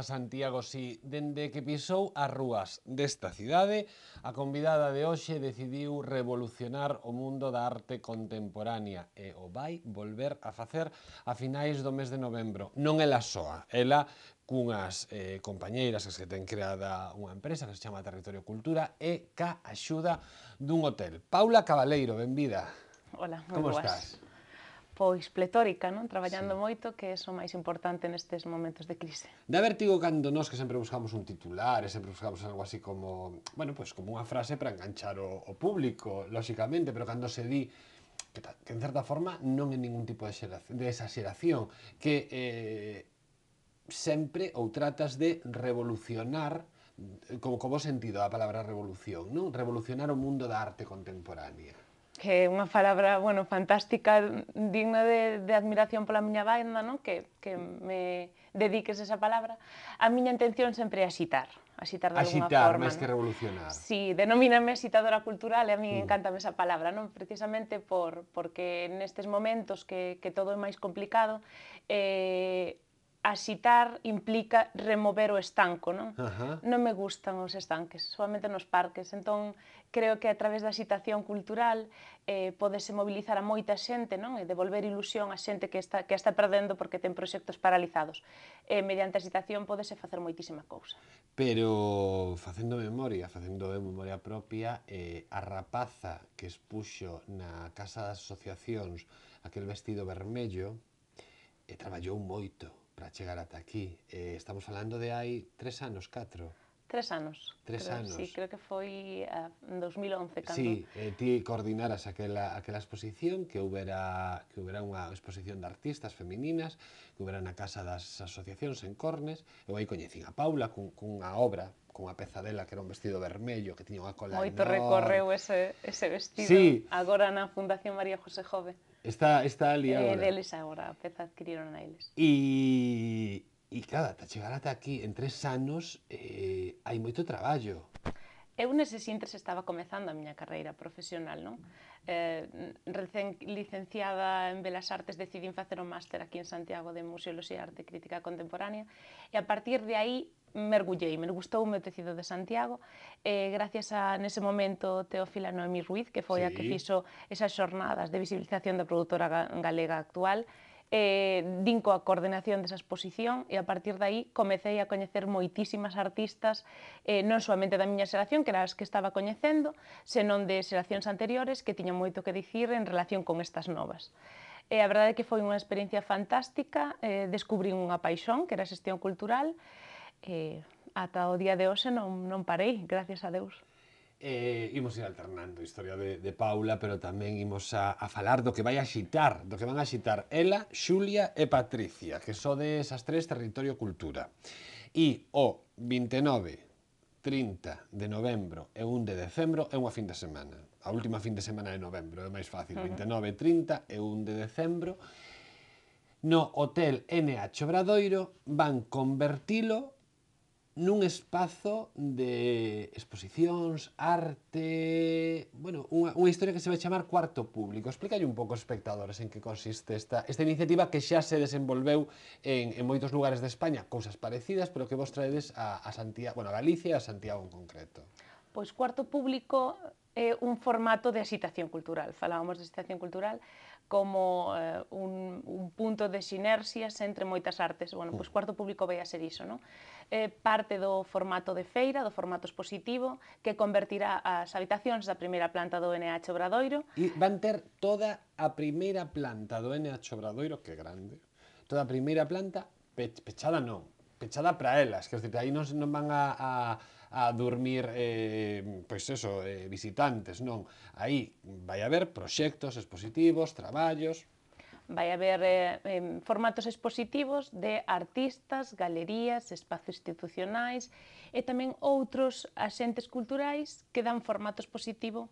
a Santiago si dende que pisou as rúas desta cidade, a convidada de hoxe decidiu revolucionar o mundo da arte contemporánea e o vai volver a facer a finais do mes de novembro. Non é la soa, ela cunhas eh, compañeiras que ten creada unha empresa que se chama Territorio Cultura e ca axuda dun hotel. Paula Cabaleiro, benvida. Hola, moi Como estás? pois pletórica, non? Traballando sí. moito, que é o máis importante nestes momentos de crise. haber tigo cando nós que sempre buscamos un titular, e sempre buscamos algo así como, bueno, pois pues, como unha frase para enganchar o, o público, lóxicamente, pero cando se di que, que en certa forma non é ningún tipo de, xeración, de exageración, que eh, sempre ou tratas de revolucionar eh, como como sentido a palabra revolución, non? Revolucionar o mundo da arte contemporánea que é unha palabra, bueno, fantástica, digna de, de admiración pola miña banda, non? Que, que me dediques esa palabra. A miña intención sempre é axitar, axitar de alguna forma. máis que revolucionar. Sí, denomíname axitadora cultural e a mí mm. encantame esa palabra, non? Precisamente por, porque nestes momentos que, que todo é máis complicado, eh, axitar implica remover o estanco, non? Uh -huh. Non me gustan os estanques, solamente nos parques. Entón, creo que a través da situación cultural eh, podese mobilizar a moita xente non? e devolver ilusión a xente que está, que está perdendo porque ten proxectos paralizados. Eh, mediante a situación podese facer moitísima cousa. Pero facendo memoria, facendo de memoria propia, eh, a rapaza que expuxo na Casa das Asociacións aquel vestido vermello eh, traballou moito para chegar ata aquí. Eh, estamos falando de hai tres anos, catro. Tres anos. Tres creo, anos. Sí, creo que foi eh, en uh, 2011 cando... Sí, eh, ti coordinaras aquela, aquela exposición que houbera, que houbera unha exposición de artistas femininas que houbera na Casa das Asociacións en Cornes. Eu aí coñecín a Paula cun, cunha obra cunha peza dela que era un vestido vermello que tiña unha cola Moito enorme. recorreu ese, ese vestido sí. agora na Fundación María José Jove. Está, está ali agora. Eh, deles agora, a peza adquiriron a eles. E, E claro, ata chegar ata aquí en tres anos eh, hai moito traballo. Eu nese intres estaba comezando a miña carreira profesional, non? Eh, recén licenciada en Belas Artes, decidín facer un máster aquí en Santiago de Museoloxía e Arte Crítica Contemporánea e a partir de aí mergullei, me gustou o meu tecido de Santiago, eh, gracias a, nese momento, Teófila Noemi Ruiz, que foi sí. a que fixo esas xornadas de visibilización da produtora galega actual, eh, din coa coordenación desa exposición e a partir de aí comecei a coñecer moitísimas artistas eh, non soamente da miña xeración, que era as que estaba coñecendo, senón de xeracións anteriores que tiñan moito que dicir en relación con estas novas. E a verdade é que foi unha experiencia fantástica, eh, descubrí unha paixón, que era a xestión cultural, e ata o día de hoxe non, non parei, gracias a Deus eh, imos ir alternando a historia de, de Paula, pero tamén imos a, a falar do que vai a xitar, do que van a xitar ela, Xulia e Patricia, que só de esas tres territorio cultura. E o 29, 30 de novembro e 1 de decembro é unha fin de semana. A última fin de semana de novembro, é máis fácil, 29, 30 e 1 de decembro. No Hotel NH Obradoiro van convertilo nun espazo de exposicións, arte... Bueno, unha, unha historia que se vai chamar Cuarto Público. Explícalle un pouco aos espectadores en que consiste esta, esta iniciativa que xa se desenvolveu en, en moitos lugares de España, cousas parecidas, pero que vos traedes a, a Santiago, bueno, a Galicia e a Santiago en concreto. Pois Cuarto Público é un formato de axitación cultural. Falábamos de axitación cultural como eh, un, un punto de sinerxias entre moitas artes. Bueno, pois cuarto público vai a ser iso, non? Eh, parte do formato de feira, do formato expositivo, que convertirá as habitacións da primeira planta do NH Obradoiro. E van ter toda a primeira planta do NH Obradoiro, que grande, toda a primeira planta, pe, pechada non, pechada para elas, que os dicir, aí non, non van a, a a dormir eh, pois eso, eh, visitantes, non. Aí vai haber proxectos expositivos, traballos, vai haber eh, eh, formatos expositivos de artistas, galerías, espazos institucionais e tamén outros axentes culturais que dan formato expositivo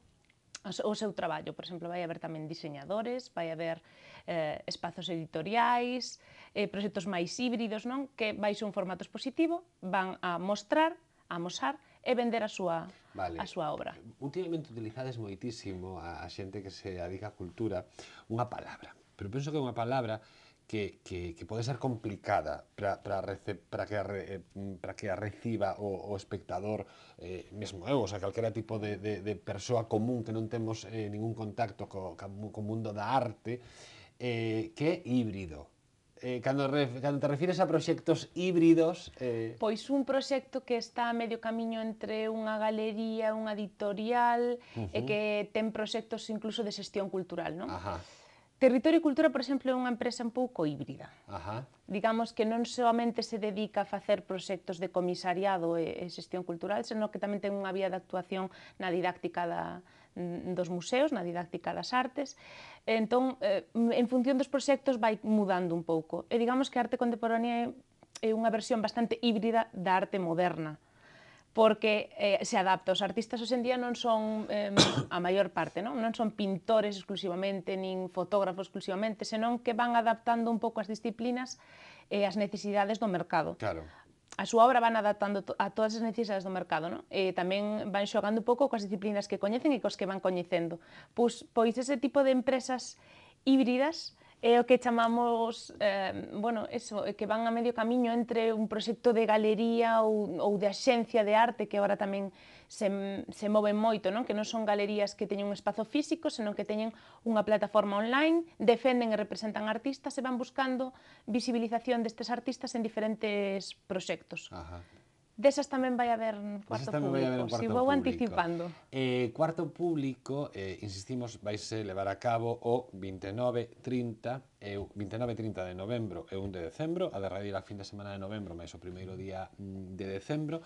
o seu traballo. Por exemplo, vai haber tamén diseñadores, vai haber eh, espazos editoriais, eh, proxectos máis híbridos, non? que vai ser un formato expositivo, van a mostrar amosar e vender a súa vale. a súa obra. Últimamente utilizades moitísimo a, a xente que se adica a cultura unha palabra, pero penso que é unha palabra que, que, que pode ser complicada para que, para re, eh, que a reciba o, o espectador eh, mesmo eu, o sea, calquera tipo de, de, de persoa común que non temos eh, ningún contacto co, co mundo da arte, eh, que é híbrido Eh, cando, ref, cando te refires a proxectos híbridos... Eh... Pois un proxecto que está a medio camiño entre unha galería, unha editorial, uh -huh. e que ten proxectos incluso de xestión cultural, non? Ajá. Territorio e Cultura, por exemplo, é unha empresa un pouco híbrida. Ajá. Digamos que non somente se dedica a facer proxectos de comisariado e, e xestión cultural, senón que tamén ten unha vía de actuación na didáctica da, dos museos, na didáctica das artes. Entón, eh, en función dos proxectos vai mudando un pouco. E digamos que a arte contemporánea é unha versión bastante híbrida da arte moderna porque eh, se adapta. Os artistas hoxendía non son eh, a maior parte, non? non son pintores exclusivamente, nin fotógrafos exclusivamente, senón que van adaptando un pouco as disciplinas e eh, as necesidades do mercado. Claro a súa obra van adaptando a todas as necesidades do mercado, non? E tamén van xogando un pouco coas disciplinas que coñecen e cos que van coñecendo. Pois, pois ese tipo de empresas híbridas é o que chamamos, eh, bueno, eso, que van a medio camiño entre un proxecto de galería ou, ou de axencia de arte que agora tamén se, se moven moito, non? que non son galerías que teñen un espazo físico, senón que teñen unha plataforma online, defenden e representan artistas e van buscando visibilización destes artistas en diferentes proxectos. Ajá. Desas tamén vai haber un cuarto Desas público, vai haber un cuarto si vou público. anticipando. Eh, cuarto público, eh, insistimos, vai se levar a cabo o 29, 30, eh, 29 30 de novembro e 1 de decembro, a derradeira a fin de semana de novembro, máis o primeiro día mm, de decembro,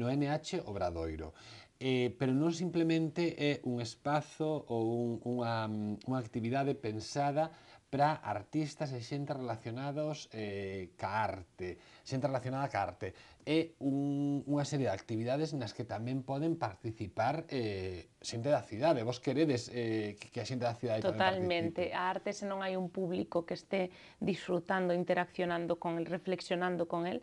no NH Obradoiro. Eh, pero non simplemente é un espazo ou un, unha, mm, unha actividade pensada para artistas e xente relacionados eh, ca arte, xente relacionada ca arte. É un, unha serie de actividades nas que tamén poden participar eh, xente da cidade. Vos queredes eh, que, a xente da cidade Totalmente. A arte, se non hai un público que este disfrutando, interaccionando con el, reflexionando con el,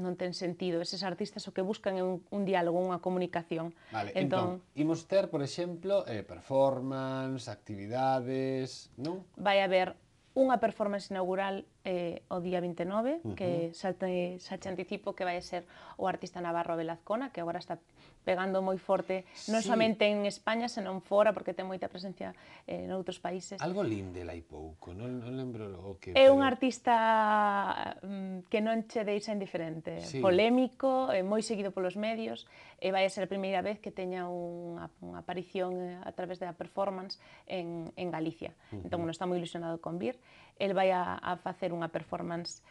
non ten sentido. Eses artistas o que buscan é un, un diálogo, unha comunicación. Vale, entón, entón imos ter, por exemplo, eh, performance, actividades, non? Vai haber unha performance inaugural eh, o día 29, uh -huh. que xa te, xa te anticipo que vai ser o artista navarro Velazcona, que agora está pegando moi forte, non somente en España, senón fora, porque ten moita presencia eh, en outros países. Algo linde lai pouco, non, non lembro o que... É pero... un artista mm, que non che deixa indiferente, sí. polémico, eh, moi seguido polos medios, e vai a ser a primeira vez que teña unha, unha aparición eh, a través da performance en, en Galicia. Uh -huh. Entón, non está moi ilusionado con vir el vai a, a facer unha performance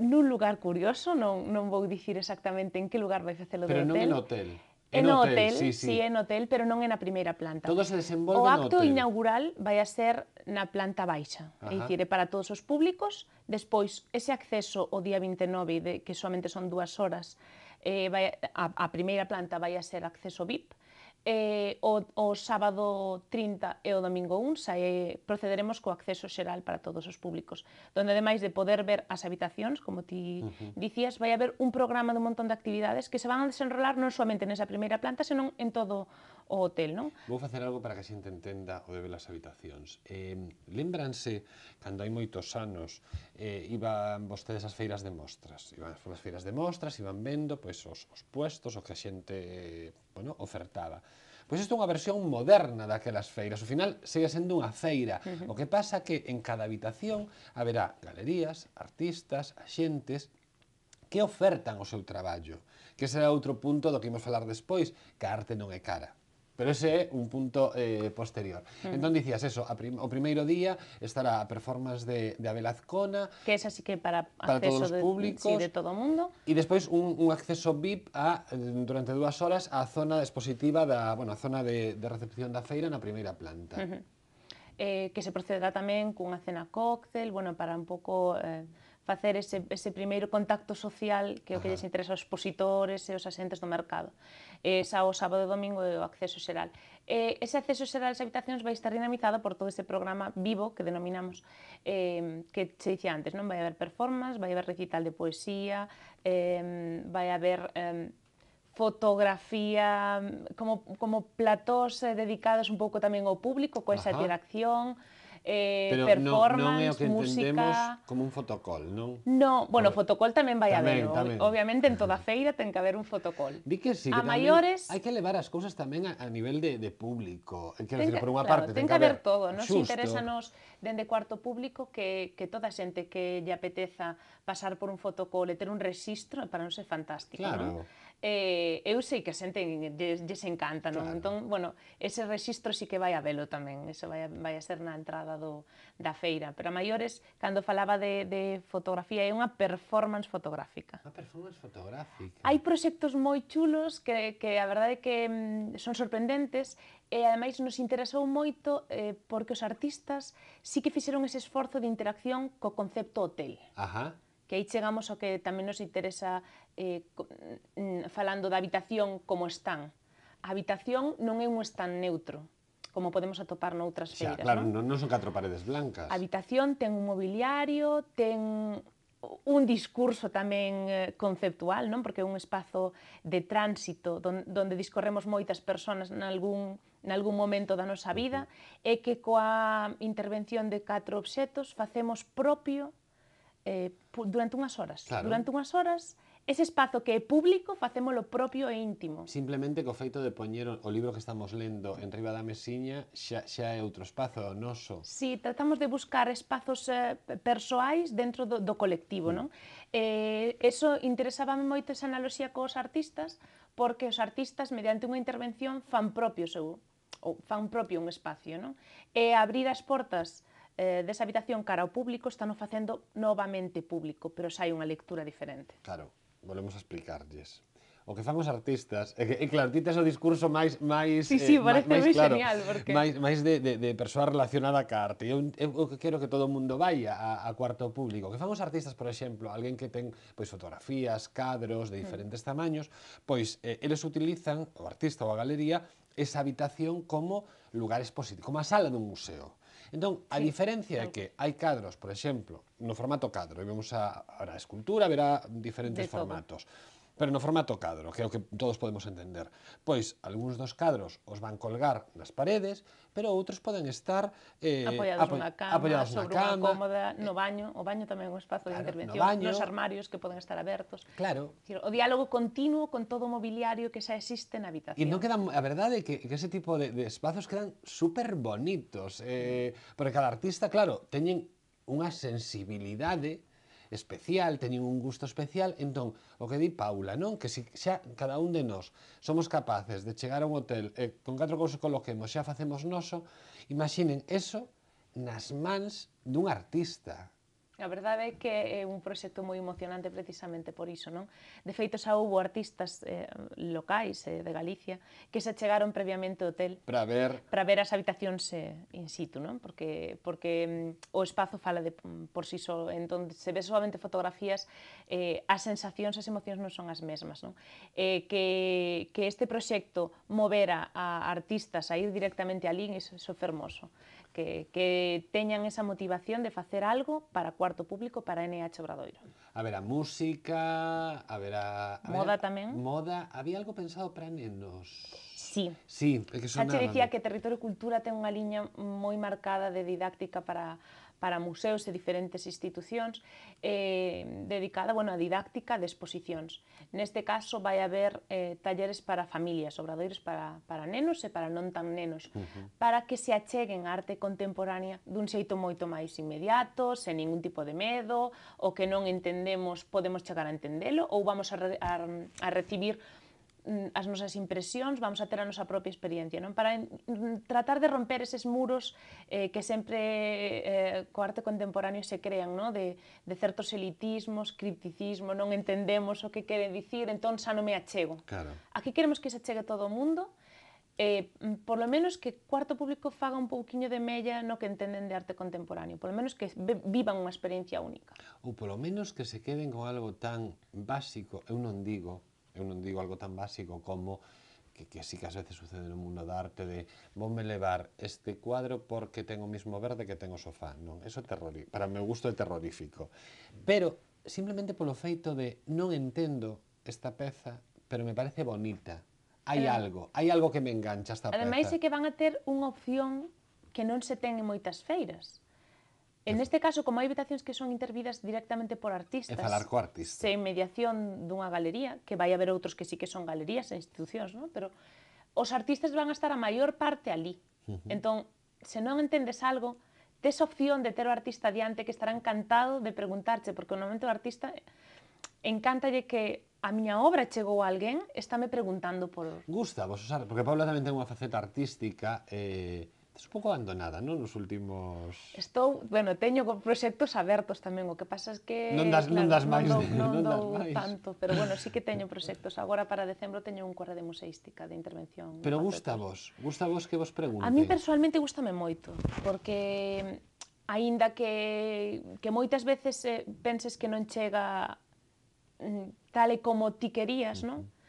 nun lugar curioso, non, non vou dicir exactamente en que lugar vai facelo do hotel. Pero non en hotel. En, en hotel, sí, sí. sí, en hotel, pero non é na primeira planta. Todo se desenvolve O acto hotel. inaugural vai a ser na planta baixa, Ajá. é dicir, é para todos os públicos. Despois, ese acceso o día 29, de, que solamente son dúas horas, eh, vai, a, a primeira planta vai a ser acceso VIP, eh, o, o sábado 30 e o domingo 1 sae, eh, procederemos co acceso xeral para todos os públicos, donde ademais de poder ver as habitacións, como ti uh -huh. dicías, vai haber un programa de un montón de actividades que se van a desenrolar non somente nesa primeira planta, senón en todo o hotel, non? Vou facer algo para que a xente entenda o de ver as habitacións. Eh, lembranse, cando hai moitos anos, eh, iban vostedes ás feiras de mostras. Iban ás feiras de mostras, iban vendo pois, os, os puestos, o que a xente eh, bueno, ofertaba. Pois isto é unha versión moderna daquelas feiras. Ao final, segue sendo unha feira. O que pasa que en cada habitación haberá galerías, artistas, axentes, que ofertan o seu traballo. Que será outro punto do que imos falar despois, que a arte non é cara. Pero ese é un punto eh, posterior. Mm. Entón, dicías eso, a prim, o primeiro día estará a performance de, de Abel Azcona. Que es así que para, para acceso todos os públicos. De, sí, de todo o mundo. E despois un, un acceso VIP a, durante dúas horas á zona expositiva da, bueno, a zona de, de recepción da feira na primeira planta. Mm -hmm. eh, que se procederá tamén cunha cena cóctel, bueno, para un pouco... Eh, facer ese, ese primeiro contacto social que é o que lles interesa aos expositores e aos asentes do mercado. E, xa o sábado e domingo é o acceso xeral. E, ese acceso xeral ás habitacións vai estar dinamizado por todo ese programa vivo que denominamos eh, que se dicía antes, non vai haber performance, vai haber recital de poesía, eh, vai haber eh, fotografía, como, como platós eh, dedicados un pouco tamén ao público, coa esa interacción, eh, Pero performance, non, non é o que música... como un fotocol, non? No, bueno, ver, fotocol tamén vai tamén, haber, tamén. obviamente en toda feira ten que haber un fotocol. Di que sí, que maiores... Hai que levar as cousas tamén a, a nivel de, de público, que, decir, por unha claro, parte, ten, ten que haber todo, non? Si nos dende cuarto público que, que toda a xente que lle apeteza pasar por un fotocol e ter un rexistro, para non ser fantástico, claro. non? eh, eu sei que a xente lles encanta, non? Claro. Entón, bueno, ese rexistro sí que vai a velo tamén, eso vai a, vai a ser na entrada do, da feira. Pero a maiores, cando falaba de, de fotografía, é unha performance fotográfica. Unha performance fotográfica. Hai proxectos moi chulos que, que a verdade é que mm, son sorprendentes e ademais nos interesou moito eh, porque os artistas sí que fixeron ese esforzo de interacción co concepto hotel. Ajá que aí chegamos ao que tamén nos interesa eh, mm, falando da habitación como están. A habitación non é un stand neutro, como podemos atopar noutras feiras. Xa, claro, non? non son catro paredes blancas. A habitación ten un mobiliario, ten un discurso tamén eh, conceptual, non? Porque é un espazo de tránsito onde discorremos moitas persoas nalgún nalgún momento da nosa vida, é que coa intervención de catro obxetos facemos propio eh, durante unhas horas. Claro. Durante unhas horas ese espazo que é público facémolo propio e íntimo. Simplemente co feito de poñer o libro que estamos lendo en riba da mesiña xa, xa é outro espazo o noso. Si, sí, tratamos de buscar espazos eh, persoais dentro do, do colectivo, mm. non? Eh, eso interesábame moito esa analoxía cos artistas, porque os artistas mediante unha intervención fan propio seu ou fan propio un espacio, non? E abrir as portas eh, desa habitación cara ao público están o facendo novamente público, pero xa hai unha lectura diferente. Claro, volvemos a explicarlles. O que fan os artistas, é que, é, claro, ti tes o discurso máis máis Sí, sí, eh, parece máis, claro, genial porque máis máis de, de, de persoa relacionada ca arte. Eu, eu, eu quero que todo o mundo vai a, a cuarto público. O que fan os artistas, por exemplo, alguén que ten pois fotografías, cadros de mm. diferentes mm. tamaños, pois eh, eles utilizan o artista ou a galería esa habitación como lugar expositivo, como a sala dun museo. Entón, a sí, diferencia é que hai cadros, por exemplo, no formato cadro, e vemos a, a escultura, verá diferentes de formatos. Todo pero no formato cadro, que é o que todos podemos entender. Pois, algúns dos cadros os van colgar nas paredes, pero outros poden estar eh, apoiados na cama, apoiados sobre unha cómoda, no eh, baño, o baño tamén é un espazo claro, de intervención, no baño, nos armarios que poden estar abertos. Claro. O diálogo continuo con todo o mobiliario que xa existe na habitación. E non quedan, a verdade é que, que ese tipo de, de espazos quedan super bonitos, eh, porque cada artista, claro, teñen unha sensibilidade especial, teñen un gusto especial, entón, o que di Paula, non? Que si xa cada un de nós somos capaces de chegar a un hotel e eh, con catro cousas coloquemos xa facemos noso, imaginen eso nas mans dun artista. A verdade é que é un proxecto moi emocionante precisamente por iso, non? De feito, xa houbo artistas eh, locais eh, de Galicia que se chegaron previamente ao hotel para ver para ver as habitacións eh, in situ, non? Porque porque mm, o espazo fala de mm, por si sí só, entón se ve solamente fotografías, eh, as sensacións, as emocións non son as mesmas, non? Eh, que, que este proxecto movera a artistas a ir directamente a iso, iso é fermoso. que, que esa motivación de hacer algo para cuarto público para NH Obradoiro. A ver, a música, a ver, a... moda también. Moda, había algo pensado para nenos? Sí. Sí, é que territorio y que Territorio e Cultura tiene una línea muy marcada de didáctica para para museos e diferentes institucións eh, dedicada bueno, a didáctica de exposicións. Neste caso vai haber eh, talleres para familias, obradoiros para, para nenos e para non tan nenos, uh -huh. para que se acheguen a arte contemporánea dun xeito moito máis inmediato, sen ningún tipo de medo, o que non entendemos podemos chegar a entendelo ou vamos a, re, a, a recibir Mm, as nosas impresións, vamos a ter a nosa propia experiencia, non? Para mm, tratar de romper eses muros eh, que sempre eh, co arte contemporáneo se crean, non? De, de certos elitismos, cripticismo, non entendemos o que queren dicir, entón xa non me achego. Claro. Aquí queremos que se achegue todo o mundo, eh, mm, por lo menos que cuarto público faga un pouquiño de mella no que entenden de arte contemporáneo, por lo menos que vivan unha experiencia única. Ou por lo menos que se queden con algo tan básico, eu non digo, eu non digo algo tan básico como que, que sí que ás veces sucede no mundo da arte de me levar este cuadro porque ten o mismo verde que ten o sofá, non? Eso é terrorífico. para meu gusto é terrorífico. Pero simplemente polo feito de non entendo esta peza, pero me parece bonita. Hai eh, algo, hai algo que me engancha esta ademais, peza. Ademais é que van a ter unha opción que non se ten en moitas feiras. En este caso, como hai habitacións que son intervidas directamente por artistas... E falar co artista. Sen mediación dunha galería, que vai haber outros que sí que son galerías e institucións, non? Pero os artistas van a estar a maior parte ali. Uh -huh. Entón, se non entendes algo, tes opción de ter o artista diante que estará encantado de preguntarche, porque normalmente o artista eh, encántalle que a miña obra chegou a alguén, estáme preguntando por... Gusta, vos, usar, porque Paula tamén ten unha faceta artística, eh, Estás un pouco abandonada, non? Nos últimos... Estou, bueno, teño proxectos abertos tamén, o que pasa é que... Non das, claro, non das máis, non, dou, non, non dou máis. tanto, pero bueno, sí que teño proxectos. Agora para decembro teño un corre de museística, de intervención. Pero gusta vos, gusta vos que vos pregunte. A mí personalmente gustame moito, porque aínda que, que moitas veces eh, penses que non chega mm, tal e como ti querías, non? Uh -huh.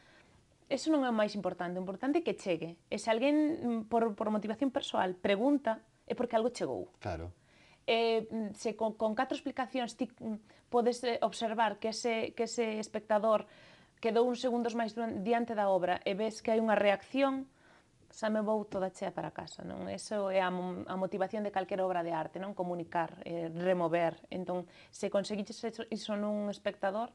Eso non é o máis importante, o importante é que chegue. E se alguén, mm, por, por motivación persoal, pregunta, é porque algo chegou. Claro. Eh, se con, con catro explicacións ti mm, podes eh, observar que ese, que ese espectador quedou uns segundos máis diante da obra e ves que hai unha reacción, xa me vou toda chea para casa, non? Eso é a, a motivación de calquera obra de arte, non? Comunicar, eh, remover. Entón, se conseguiches iso nun espectador,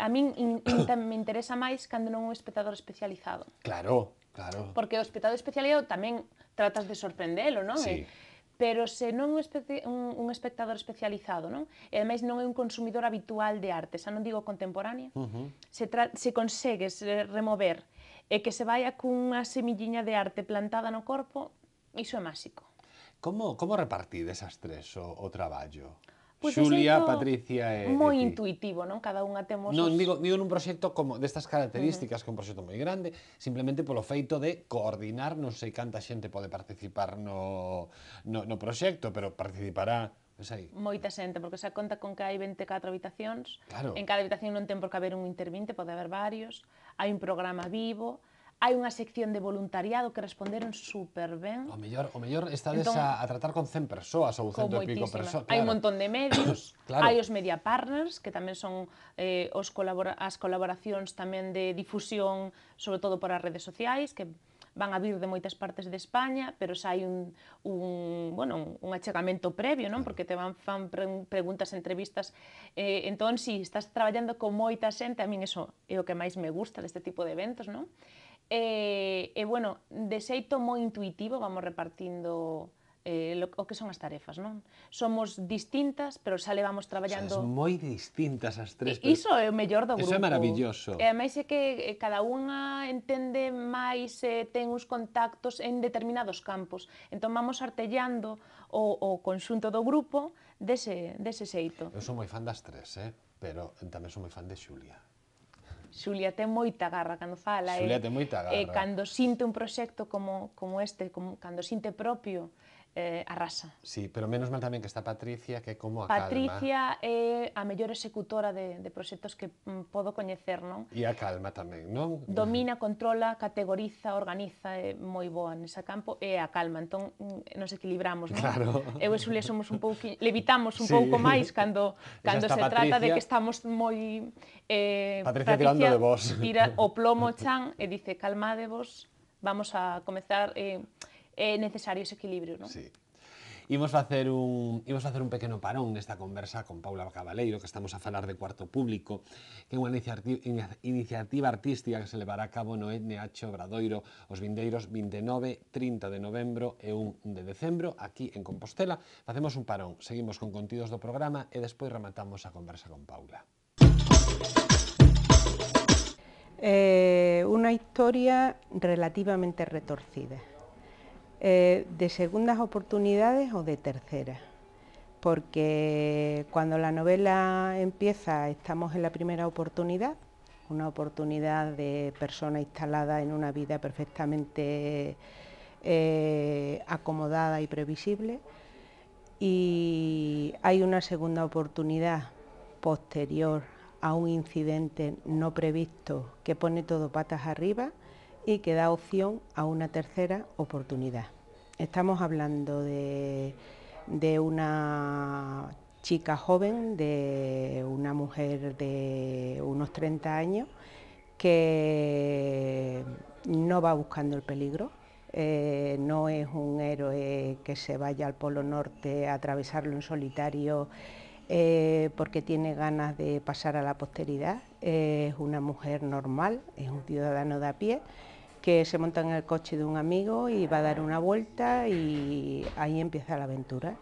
a min in, in, me interesa máis cando non un espectador especializado. Claro, claro. Porque o espectador especializado tamén tratas de sorprendelo, non? Sí. Eh, pero se non un, un, un espectador especializado, non? E ademais non é un consumidor habitual de arte, xa non digo contemporánea, uh -huh. se, se consegues remover e que se vaya cunha semilliña de arte plantada no corpo, iso é máxico. Como, como repartides as tres o, o traballo? Pues pois Xulia, Patricia e moi e intuitivo, non? Cada unha temos Non, os... digo, digo nun proxecto como destas características, uh -huh. que é un proxecto moi grande, simplemente polo feito de coordinar, non sei canta xente pode participar no no no proxecto, pero participará Sei. aí. Moita xente, porque xa conta con que hai 24 habitacións. Claro. En cada habitación non ten por que haber un intervinte, pode haber varios. Hai un programa vivo, hai unha sección de voluntariado que responderon super ben. O mellor, o mellor está entón, a, a tratar con 100 persoas ou 100 e pico persoas. Claro. Hai un montón de medios, claro. hai os media partners, que tamén son eh, os colabora as colaboracións tamén de difusión, sobre todo por as redes sociais, que van a vir de moitas partes de España, pero xa hai un, un, bueno, un achegamento previo, non? Porque te van fan pre preguntas, entrevistas. Eh, entón, si estás traballando con moita xente, a min eso é o que máis me gusta deste tipo de eventos, non? E, eh, e eh, bueno, de xeito moi intuitivo vamos repartindo eh, lo, o que son as tarefas, non? Somos distintas, pero xa levamos traballando... Xa, moi distintas as tres. E, iso é o mellor do grupo. Iso é maravilloso. E ademais é que eh, cada unha entende máis, eh, ten uns contactos en determinados campos. Entón vamos artellando o, o conxunto do grupo dese, dese xeito. Eu sou moi fan das tres, eh? pero tamén sou moi fan de Xulia. Xulia ten moita garra cando fala. Xulia eh, ten moita eh, garra. E, eh, cando sinte un proxecto como, como este, como, cando sinte propio, eh, arrasa. Sí, pero menos mal tamén que está Patricia, que como a Patricia é a mellor executora de, de proxectos que mm, podo coñecer, non? E a calma tamén, non? Domina, controla, categoriza, organiza, é moi boa nesa campo, e a calma, entón nos equilibramos, non? Claro. Eu e Xulia somos un pouco, levitamos un sí. pouco máis cando, cando se Patricia... trata de que estamos moi... Eh, Patricia, Patricia tirando de vos. Tira o plomo chan e dice, calmadevos, vamos a comezar... Eh, é necesario ese equilibrio, non? Sí. Imos facer un imos facer un pequeno parón nesta conversa con Paula Cabaleiro, que estamos a falar de Cuarto Público, que é unha iniciativa, artística que se levará a cabo no NH Obradoiro os vindeiros 29, 30 de novembro e 1 de decembro aquí en Compostela. Facemos un parón, seguimos con contidos do programa e despois rematamos a conversa con Paula. Eh, unha historia relativamente retorcida Eh, de segundas oportunidades o de terceras, porque cuando la novela empieza estamos en la primera oportunidad, una oportunidad de persona instalada en una vida perfectamente eh, acomodada y previsible, y hay una segunda oportunidad posterior a un incidente no previsto que pone todo patas arriba y que da opción a una tercera oportunidad. Estamos hablando de, una chica joven, de una mujer de unos 30 años, que no va buscando el peligro, eh, no es un héroe que se vaya al Polo Norte a atravesarlo en solitario eh, porque tiene ganas de pasar a la posteridad, es una mujer normal, es un ciudadano de a pie que se monta en el coche de un amigo y va a dar una vuelta y ahí empieza la aventura.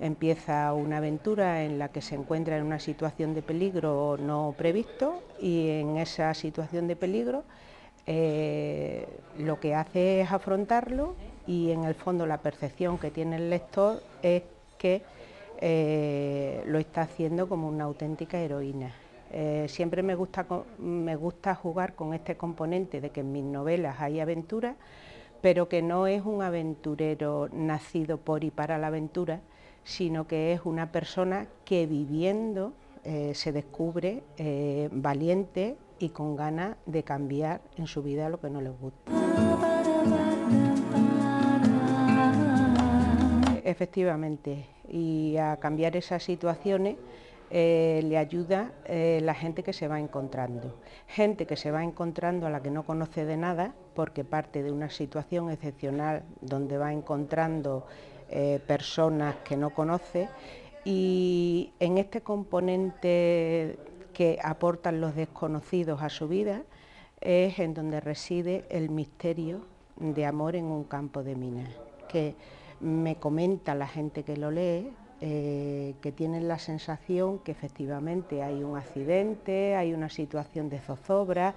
Empieza una aventura en la que se encuentra en una situación de peligro no previsto y en esa situación de peligro eh, lo que hace es afrontarlo y en el fondo la percepción que tiene el lector es que eh, lo está haciendo como una auténtica heroína. Eh, siempre me gusta, jugar con este componente de que en mis novelas hay aventura, pero que no es un aventurero nacido por y para la aventura, sino que es una persona que viviendo eh, se descubre eh, valiente y con ganas de cambiar en su vida lo que no le gusta. Efectivamente, y a cambiar esas situaciones eh, le ayuda eh, la gente que se va encontrando. Gente que se va encontrando a la que no conoce de nada, porque parte de una situación excepcional donde va encontrando eh, personas que no conoce. Y en este componente que aportan los desconocidos a su vida es en donde reside el misterio de amor en un campo de minas, que me comenta la gente que lo lee, eh, que tienen la sensación que efectivamente hay un accidente, hay una situación de zozobra,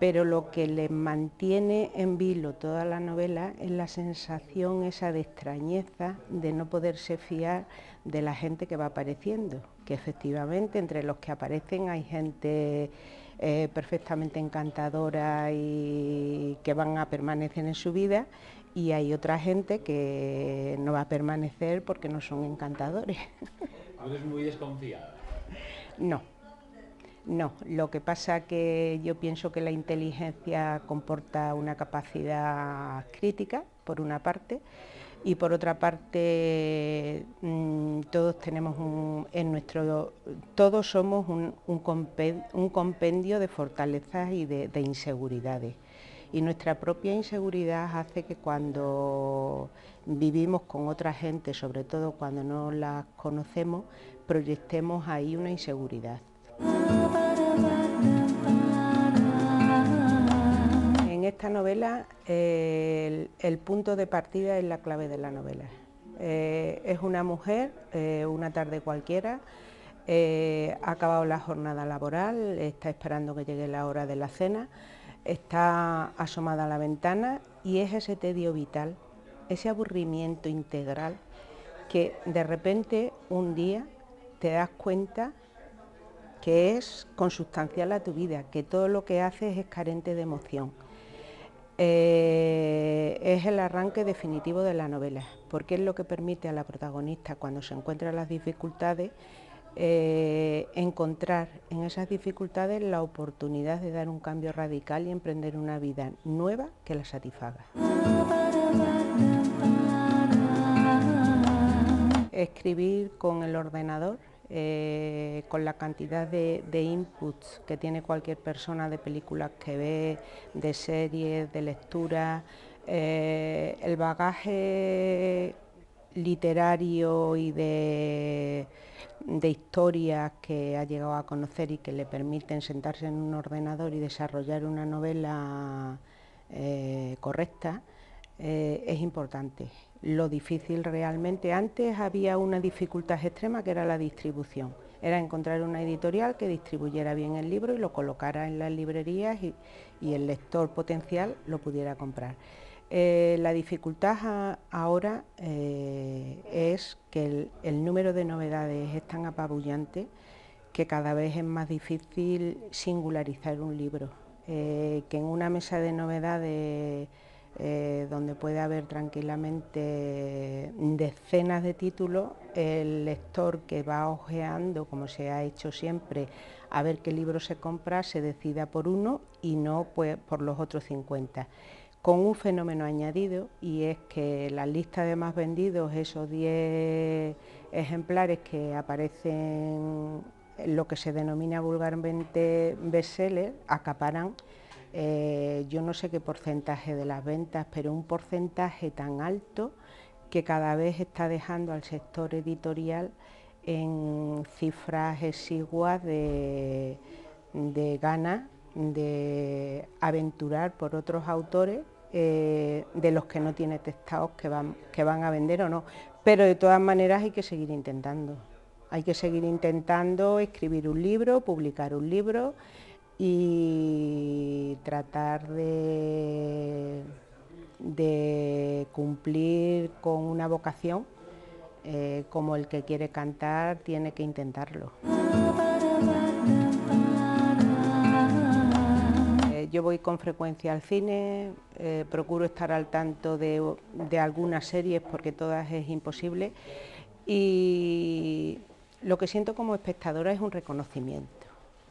pero lo que les mantiene en vilo toda la novela es la sensación esa de extrañeza, de no poderse fiar de la gente que va apareciendo, que efectivamente entre los que aparecen hay gente... Eh, perfectamente encantadora y que van a permanecer en su vida y hay otra gente que no va a permanecer porque no son encantadores. ¿A veces muy desconfiada? No, no. Lo que pasa que yo pienso que la inteligencia comporta una capacidad crítica, por una parte, y por otra parte mm, todos tenemos un, en nuestro todos somos un, compendio, de fortalezas y de inseguridades y nuestra propia inseguridad hace que cuando vivimos con otra gente, sobre todo cuando no las conocemos, proyectemos ahí una inseguridad. En esta novela el, punto de partida es la clave de la novela. Eh, es una mujer, eh, una tarde cualquiera, eh, ha acabado la jornada laboral, está esperando que llegue la hora de la cena, está asomada a la ventana y es ese tedio vital, ese aburrimiento integral que de repente un día te das cuenta que es consustancial a tu vida, que todo lo que haces es carente de emoción. Eh, es el arranque definitivo de la novela, porque es lo que permite a la protagonista, cuando se encuentra las dificultades, eh, encontrar en esas dificultades la oportunidad de dar un cambio radical y emprender una vida nueva que la satisfaga. Escribir con el ordenador eh, con la cantidad de, inputs que tiene cualquier persona de películas que ve, de series, de lectura, eh, el bagaje literario y de, de historias que ha llegado a conocer y que le permiten sentarse en un ordenador y desarrollar una novela eh, correcta, eh, es importante. Lo difícil realmente, antes había una dificultad extrema que era la distribución, era encontrar una editorial que distribuyera bien el libro y lo colocara en las librerías y el lector potencial lo pudiera comprar. Eh, la dificultad ahora eh, es que el, número de novedades es tan apabullante que cada vez es más difícil singularizar un libro. Eh, que en una mesa de novedades donde puede haber tranquilamente decenas de títulos, el lector que va ojeando, como se ha hecho siempre, a ver qué libro se compra, se decida por uno y no pues, por los otros 50 con un fenómeno añadido y es que la lista de más vendidos, esos 10 ejemplares que aparecen lo que se denomina vulgarmente bestseller, acaparan eh, yo no sé qué porcentaje de las ventas, pero un porcentaje tan alto que cada vez está dejando al sector editorial en cifras exiguas de, de ganas de aventurar por otros autores eh, de los que no tiene testados que van, que van a vender o no. Pero de todas maneras hay que seguir intentando. Hay que seguir intentando escribir un libro, publicar un libro y tratar de, de cumplir con una vocación eh, como el que quiere cantar tiene que intentarlo. yo voy con frecuencia al cine, eh, procuro estar al tanto de, de algunas series porque todas es imposible y lo que siento como espectadora es un reconocimiento,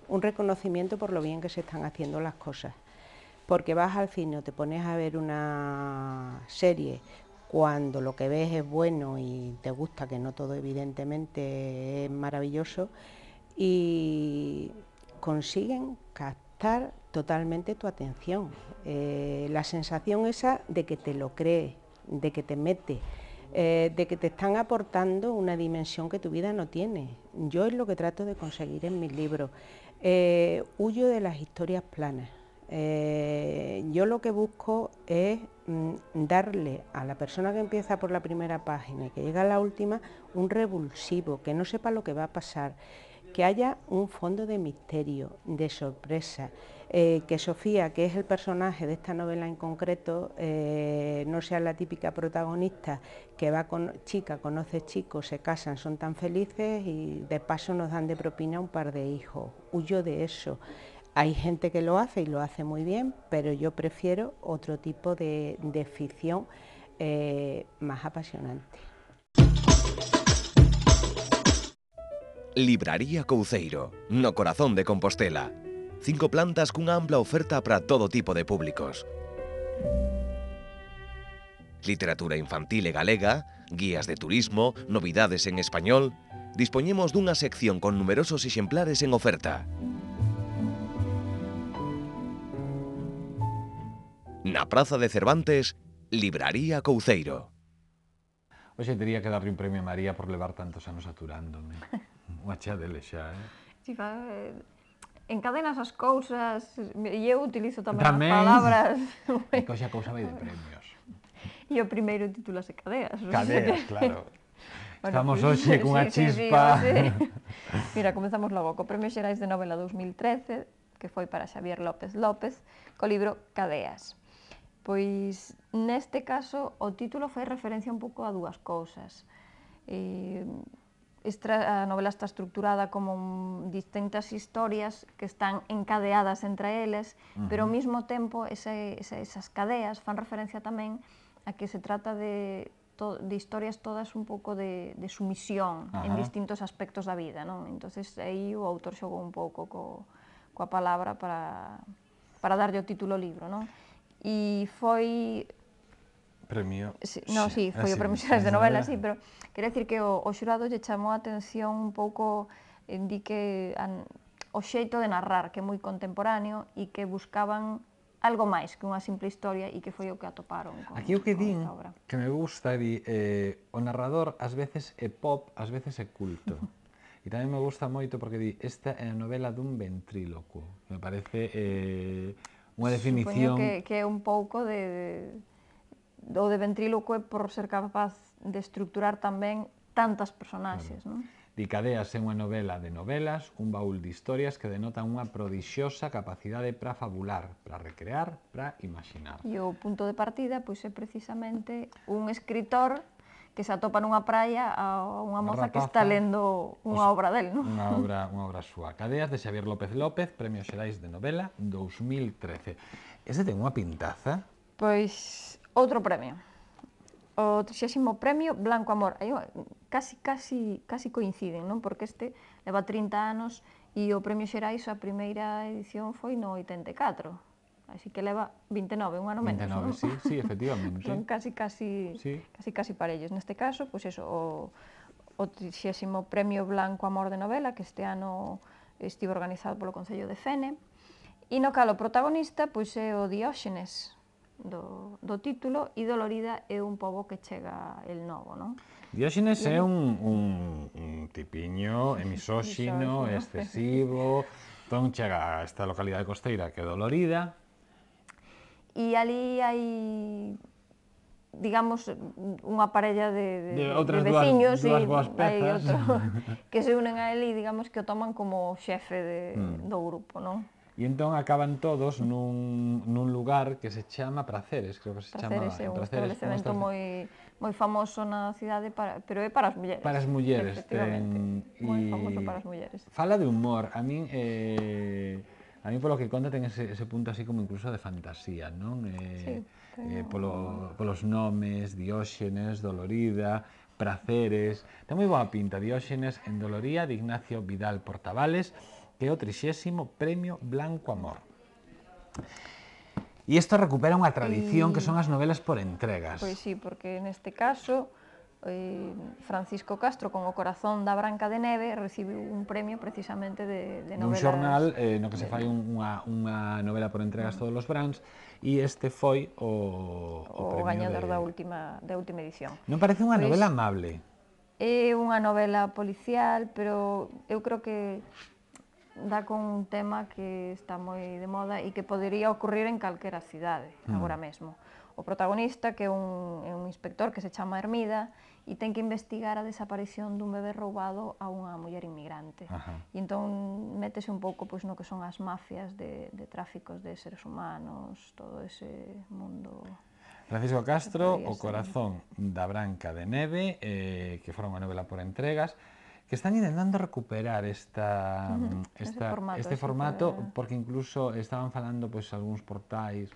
un reconocimiento por lo bien que se están haciendo las cosas, porque vas al cine o te pones a ver una serie cuando lo que ves es bueno y te gusta, que no todo evidentemente es maravilloso, y consiguen captar totalmente tu atención. Eh, la sensación esa de que te lo crees, de que te mete, eh, de que te están aportando una dimensión que tu vida no tiene. Yo es lo que trato de conseguir en mis libros. Eh, huyo de las historias planas. yo lo que busco es mm, darle a la persona que empieza por la primera página y que llega a la última un revulsivo, que no sepa lo que va a pasar, que haya un fondo de misterio, de sorpresa, eh, que Sofía, que es el personaje de esta novela en concreto, eh, no sea la típica protagonista que va con chica, conoce chicos, se casan, son tan felices y de paso nos dan de propina un par de hijos. Huyo de eso. Hay gente que lo hace y lo hace muy bien, pero yo prefiero otro tipo de, ficción eh, más apasionante. Libraría Couceiro, no corazón de Compostela. Cinco plantas cunha ampla oferta para todo tipo de públicos. Literatura infantil e galega, guías de turismo, novidades en español... Dispoñemos dunha sección con numerosos exemplares en oferta. Na Praza de Cervantes, Libraría Couceiro. Oxe, teria que darle un premio a María por levar tantos anos aturándome. Unha xa dele xa, eh? Sí, va, eh encadenas as cousas e eu utilizo tamén, tamén as palabras. E que cousa vai de premios. E o primeiro título se Cadeas. Cadeas, que... claro. Bueno, Estamos hoxe sí, cunha sí, chispa. Sí, sí, sí. Mira, comenzamos logo co Premio Xerais de Novela 2013, que foi para Xavier López López, co libro Cadeas. Pois neste caso o título fai referencia un pouco a dúas cousas. E eh, Esta, eh, novela está estructurada como distintas historias que están encadeadas entre eles, uh -huh. pero ao mesmo tempo ese, ese, esas cadeas fan referencia tamén a que se trata de, to, de historias todas un pouco de, de sumisión uh -huh. en distintos aspectos da vida, non? entonces aí o autor xogou un pouco co, coa palabra para, para darlle o título ao libro. Non? E foi Premio. Sí, no, sí, sí foi o Premio Xerais de Novela, novela, sí, pero quero decir que o, o xurado lle chamou a atención un pouco eh, di que an, o xeito de narrar, que é moi contemporáneo e que buscaban algo máis que unha simple historia e que foi o que atoparon con, Aquí o que din, que me gusta, di, eh, o narrador ás veces é pop, ás veces é culto. E tamén me gusta moito porque di, esta é a novela dun ventríloco. Me parece eh, unha definición... Supoño que, que é un pouco de... de o de ventríloco é por ser capaz de estructurar tamén tantas personaxes, claro. non? Dicadeas é unha novela de novelas, un baúl de historias que denotan unha prodixiosa capacidade para fabular, para recrear, para imaginar. E o punto de partida pois é precisamente un escritor que se atopa nunha praia a unha moza que está lendo unha obra del, non? Unha obra, unha obra súa. Cadeas de Xavier López López, Premio Xerais de Novela 2013. Ese ten unha pintaza? Pois Outro premio. O 30º premio Blanco Amor. Aí, casi, casi, casi coinciden, non? Porque este leva 30 anos e o premio Xerais a primeira edición foi no 84 así que leva 29, un ano menos. 29, ¿no? sí, sí, efectivamente. Son casi, casi, sí. casi, casi parelles Neste caso, pois pues eso, o, o 30 Premio Blanco Amor de Novela, que este ano estivo organizado polo Concello de Fene, e no cal o protagonista, pois é o Dióxenes, do, do título, e Dolorida é un pobo que chega el novo, non? Dióxenes é un, un, un tipiño emisóxino, excesivo, entón chega a esta localidade costeira que é Dolorida. E ali hai digamos, unha parella de, de, de, outras de veciños dúas, dúas e hai outro que se unen a ele e digamos que o toman como xefe de, mm. do grupo, non? E entón acaban todos nun, nun lugar que se chama Praceres, creo que se chama. Praceres, É un Praceres, establecemento moi moi famoso na cidade, para, pero é para as mulleres. Para as mulleres. Ten, moi y... para as mulleres. Fala de humor. A min, eh, a min polo que conta, ten ese, ese punto así como incluso de fantasía, non? Eh, sí, eh, polo, polos nomes, Dióxenes, Dolorida, Praceres... Ten moi boa pinta, Dióxenes en Doloría, de Ignacio Vidal Portavales, que é o 30º Premio Blanco Amor. E isto recupera unha tradición que mm. son as novelas por entregas. Pois sí, porque neste caso eh, Francisco Castro con o corazón da Branca de Neve recibiu un premio precisamente de, de novelas. Un xornal eh, no que se fai unha, unha novela por entregas todos os brans e este foi o, o, o gañador de... da última da última edición. Non parece unha pois novela amable. É unha novela policial, pero eu creo que dá con un tema que está moi de moda e que podería ocurrir en calquera cidade, mm. agora mesmo. O protagonista, que é un, é un inspector que se chama Hermida, e ten que investigar a desaparición dun bebé roubado a unha muller inmigrante. Ajá. E entón métese un pouco pois, no que son as mafias de, de tráficos de seres humanos, todo ese mundo... Francisco Castro, O corazón da Branca de Neve, eh, que fora unha novela por entregas, que están intentando recuperar esta, mm, esta formato, este formato super... porque incluso estaban falando pois pues, algúns portais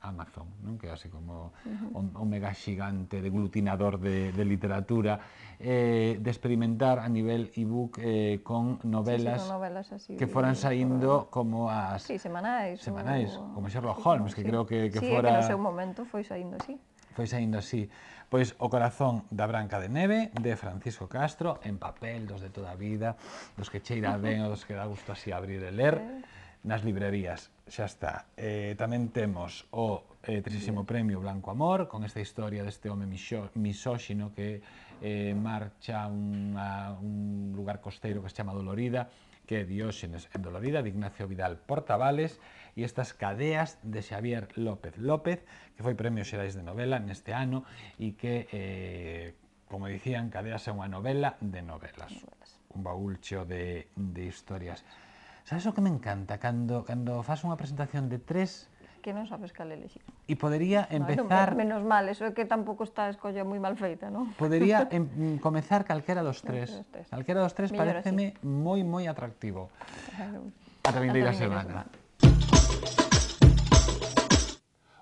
Amazon, non? que é así como o, o mega xigante deglutinador de, de literatura, eh, de experimentar a nivel ebook eh, con novelas, sí, sí, con novelas así, que foran saindo por... como as... Sí, semanais. Semanais, o... como Sherlock Holmes, sí, que sí. creo que, que sí, fora... Sí, que no seu momento foi saindo así. Foi saindo así. Pois o corazón da Branca de Neve de Francisco Castro en papel dos de toda a vida, dos que cheira ben ou dos que dá gusto así abrir e ler nas librerías. Xa está. Eh, tamén temos o eh, trisísimo Premio Blanco Amor con esta historia deste home misóxino que eh, marcha a un lugar costeiro que se chama Dolorida que Dióxenes en Dolorida, de Ignacio Vidal Portavales e estas cadeas de Xavier López López, que foi Premio Xerais de Novela neste ano e que, eh, como dicían, cadeas é unha novela de novelas. Un baúl cheo de, de historias. Sabes o que me encanta? Cando, cando faz unha presentación de tres que no sabes cal elegir? Y podría empezar... menos mal, eso es que tampoco está muy mal feita, ¿no? Podría em, comenzar calquera dos tres. Calquera dos tres me pareceme muy muy atractivo. para A semana. semana.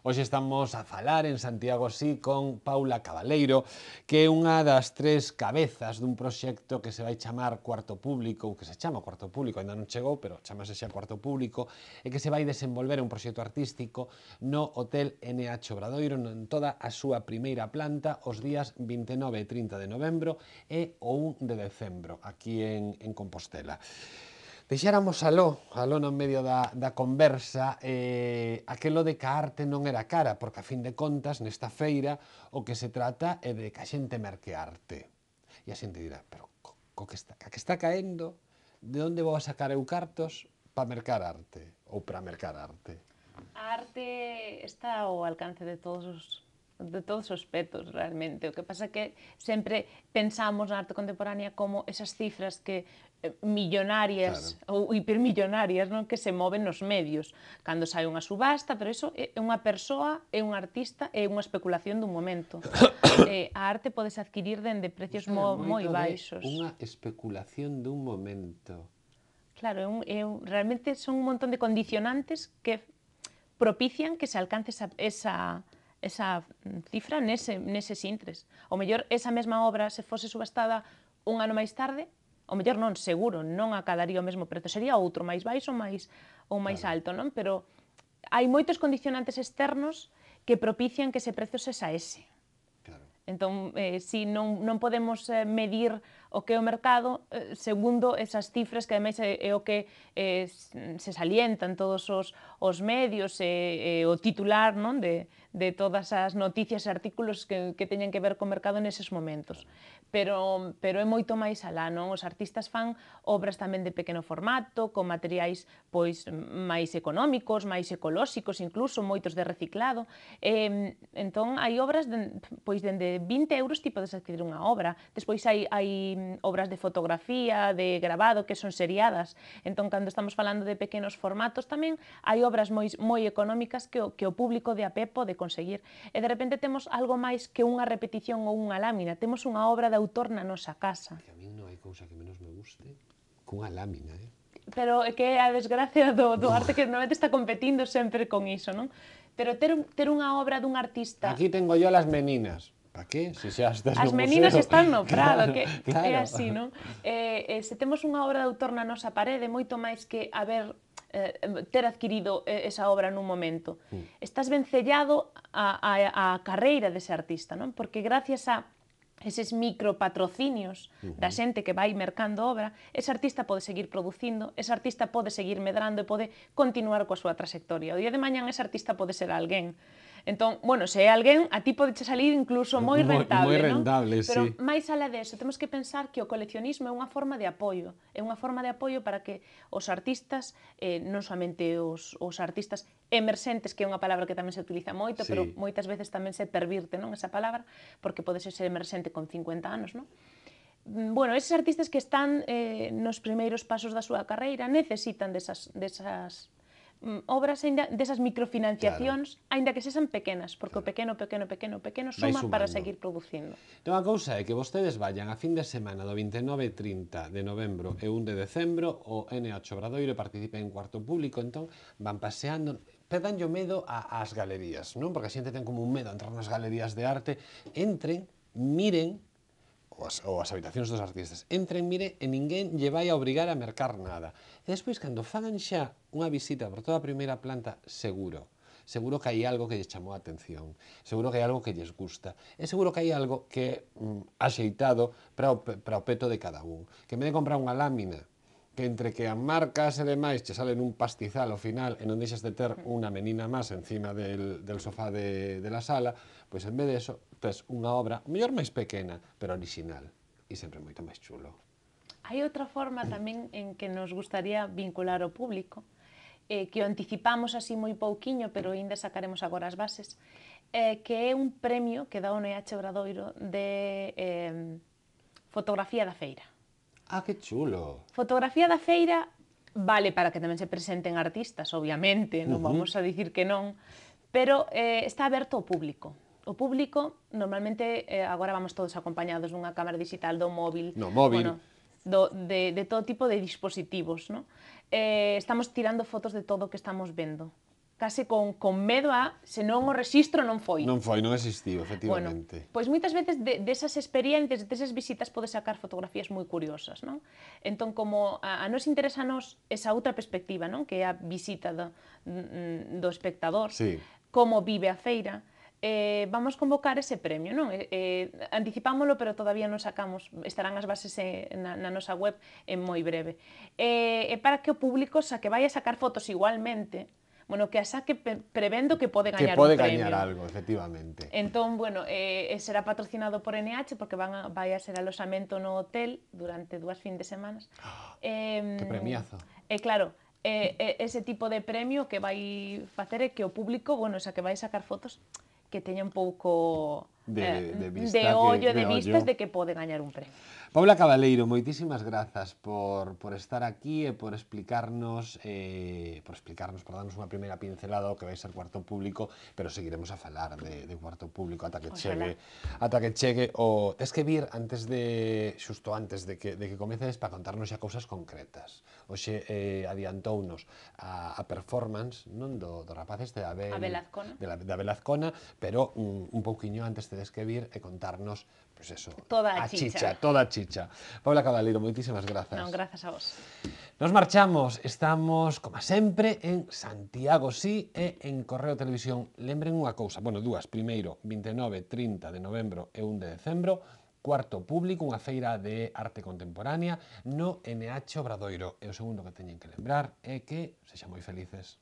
Hoxe estamos a falar en Santiago Si con Paula Cabaleiro, que é unha das tres cabezas dun proxecto que se vai chamar Cuarto Público, ou que se chama Cuarto Público, ainda non chegou, pero chamase xa Cuarto Público, e que se vai desenvolver un proxecto artístico no Hotel NH Obradoiro en toda a súa primeira planta os días 29 e 30 de novembro e o 1 de decembro, aquí en, en Compostela. Deixáramos aló, aló no medio da, da conversa, eh, aquelo de que a arte non era cara, porque a fin de contas, nesta feira, o que se trata é de que a xente merque arte. E a xente dirá, pero co, co que, está, a que está caendo, de onde vou a sacar eu cartos para mercar arte? Ou para mercar arte? A arte está ao alcance de todos os de todos os petos realmente. O que pasa que sempre pensamos na arte contemporánea como esas cifras que eh, millonarias claro. ou hipermillonarias non que se moven nos medios cando sai unha subasta, pero iso é unha persoa, é un artista, é unha especulación dun momento. eh, a arte podes adquirir dende precios mo, moi baixos. Unha especulación dun momento. Claro, é un, é un, realmente son un montón de condicionantes que propician que se alcance esa, esa esa mm, cifra nese, neses intres. O mellor esa mesma obra se fose subastada un ano máis tarde, o mellor non, seguro, non acadaría o mesmo prezo, sería outro máis baixo ou máis ou máis claro. alto, non? Pero hai moitos condicionantes externos que propician que ese prezo se saese. Claro. Entón, eh, si non, non podemos eh, medir o que é o mercado eh, segundo esas cifras que ademais eh, é o que eh, se salientan todos os, os medios e, e o titular non de, de todas as noticias e artículos que, que teñen que ver co mercado neses momentos. Pero, pero é moito máis alá, non? Os artistas fan obras tamén de pequeno formato, con materiais pois máis económicos, máis ecolóxicos, incluso moitos de reciclado. E, entón, hai obras de, pois dende 20 euros ti podes adquirir unha obra. Despois hai, hai obras de fotografía, de grabado, que son seriadas. Entón, cando estamos falando de pequenos formatos, tamén hai obras moi, moi económicas que o, que o público de AP pode conseguir. E de repente temos algo máis que unha repetición ou unha lámina. Temos unha obra de autor na nosa casa. Que a mí non hai cousa que menos me guste cunha lámina, eh? pero é que a desgracia do, do arte que normalmente está competindo sempre con iso, non? Pero ter, ter unha obra dun artista... Aquí tengo yo las meninas. Pa que? Se xa estás As no meninas museo. están no prado, claro, que claro. é así, non? Eh, eh, se temos unha obra de autor na nosa parede, moito máis que haber eh, ter adquirido eh, esa obra nun momento. Mm. Estás vencellado a, a, a carreira dese artista, non? Porque gracias a eses micropatrocinios uh -huh. da xente que vai mercando obra, ese artista pode seguir producindo, ese artista pode seguir medrando e pode continuar coa súa trayectoria. O día de mañan ese artista pode ser alguén. Entón, bueno, se é alguén, a ti pode salir incluso moi rentable, moi, moi rentable, non? Pero máis alá deso, temos que pensar que o coleccionismo é unha forma de apoio, é unha forma de apoio para que os artistas, eh, non somente os, os artistas emerxentes, que é unha palabra que tamén se utiliza moito, sí. pero moitas veces tamén se pervirte, non, esa palabra, porque podes ser emerxente con 50 anos, non? Mm, bueno, esos artistas que están eh, nos primeiros pasos da súa carreira necesitan desas, desas Mm, obras aínda desas microfinanciacións, claro. aínda que sexan pequenas, porque claro. o pequeno, pequeno, pequeno, pequeno suma para seguir producindo. Então a cousa é que vostedes vayan a fin de semana do 29 e 30 de novembro e 1 de decembro o NH Obradoiro e participen en cuarto público, entón van paseando, Perdan yo medo a, as galerías, non? Porque a xente ten como un medo a entrar nas galerías de arte, entren, miren, ou as, ou as habitacións dos artistas. Entren, mire, e ninguén lle vai a obrigar a mercar nada. E despois, cando fagan xa unha visita por toda a primeira planta, seguro, seguro que hai algo que lles chamou a atención, seguro que hai algo que lles gusta, e seguro que hai algo que mm, axeitado para o, para o peto de cada un. Que en vez de comprar unha lámina que entre que a marcas e demais che salen un pastizal ao final e non deixas de ter unha menina máis encima del, del sofá de, de la sala, pois en vez de eso, tes unha obra, mellor máis pequena, pero original, e sempre moito máis chulo. Hai outra forma tamén en que nos gustaría vincular o público, eh, que o anticipamos así moi pouquiño, pero ainda sacaremos agora as bases, eh, que é un premio que dá o NH Obradoiro de eh, fotografía da feira. Ah, que chulo. Fotografía da feira vale para que tamén se presenten artistas, obviamente, non uh -huh. vamos a dicir que non, pero eh, está aberto ao público. O público, normalmente, eh, agora vamos todos acompañados dunha cámara digital, do móvil, no, móvil. Bueno, do, de, de todo tipo de dispositivos. No? Eh, estamos tirando fotos de todo o que estamos vendo case con, con medo a se non o rexistro non foi. Non foi, non existiu, efectivamente. Bueno, pois moitas veces de, desas experiencias, desas visitas podes sacar fotografías moi curiosas, non? Entón, como a, a nos interesa nos esa outra perspectiva, non? Que é a visita do, mm, do espectador, sí. como vive a feira, eh, vamos convocar ese premio, non? Eh, eh, anticipámolo, pero todavía non sacamos, estarán as bases en, na, na nosa web en moi breve. Eh, e para que o público sa que vai a sacar fotos igualmente, bueno, que asa que prevendo que pode gañar que pode un gañar premio. algo, efectivamente. Entón, bueno, eh, será patrocinado por NH porque van a, vai a ser aloxamento no hotel durante dúas fin de semanas. Oh, eh, que premiazo. E eh, claro, eh, ese tipo de premio que vai facer é que o público, bueno, xa que vai sacar fotos, que teña un pouco Eh, de, de vista. De ollo, de, de vistas de que pode gañar un premio. Paula Cabaleiro, moitísimas grazas por, por estar aquí e por explicarnos, eh, por explicarnos, por darnos unha primeira pincelada ao que vai ser cuarto público, pero seguiremos a falar de, de cuarto público ata que Ojalá. chegue, ata que chegue o tes que vir antes de xusto antes de que de que comeces para contarnos xa cousas concretas. Oxe eh, adiantounos a, a performance non do, do rapaz este da Abel, Abel Azcona. De la, de Abel Azcona, pero un, un pouquiño antes de que vir e contarnos, pues eso, toda a, chicha. chicha toda a chicha. Paula Cabaleiro, moitísimas grazas. Non, grazas a vos. Nos marchamos, estamos, como sempre, en Santiago Sí e en Correo Televisión. Lembren unha cousa, bueno, dúas, primeiro, 29, 30 de novembro e 1 de decembro, cuarto público, unha feira de arte contemporánea no NH Obradoiro. E o segundo que teñen que lembrar é que sexan moi felices.